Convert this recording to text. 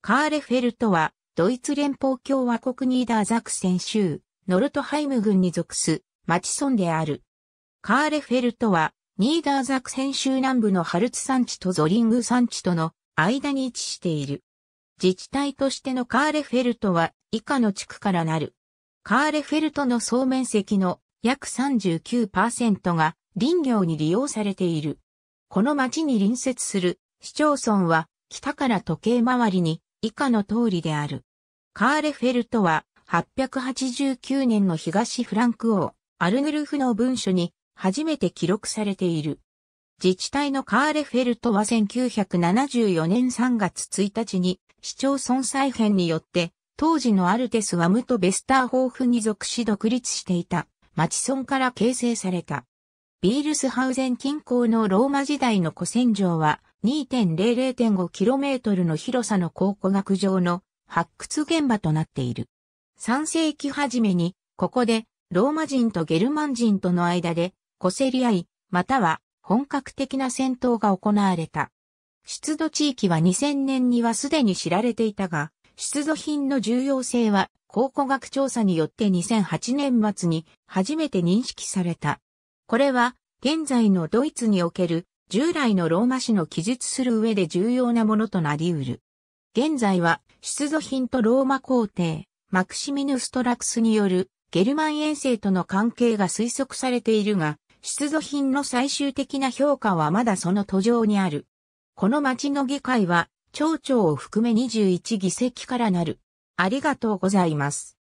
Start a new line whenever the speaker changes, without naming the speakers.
カーレフェルトは、ドイツ連邦共和国ニーダーザクセン州、ノルトハイム
郡に属す、町村である。カーレフェルトは、ニーダーザクセン州南部のハルツ山地とゾリング山地との間に位置している。自治体としてのカーレフェルトは以下の地区からなる。カーレフェルトの総面積の約39%が林業に利用されている。この町に隣接する市町村は北から時計回りに以下の通りである。カーレフェルトは889年の東フランク王、アルヌルフの文書に初めて記録されている。自治体のカーレフェルトは1974年3月1日に市町村再編によって当時のアルテスワムとベスターホーフに属し独立していた町村から形成された。ビールスハウゼン近郊のローマ時代の古戦場は 2.00.5km の広さの考古学上の発掘現場となっている。3世紀初めに、ここでローマ人とゲルマン人との間で、こせり合い、または本格的な戦闘が行われた。出土地域は2000年にはすでに知られていたが、出土品の重要性は考古学調査によって2008年末に初めて認識された。これは現在のドイツにおける従来のローマ史の記述する上で重要なものとなり得る。現在は出土品とローマ皇帝、マクシミヌストラクスによるゲルマン遠征との関係が推測されているが、出土品の最終的な評価はまだその途上にある。この町の議会は、町長を含め21
議席からなる。ありがとうございます。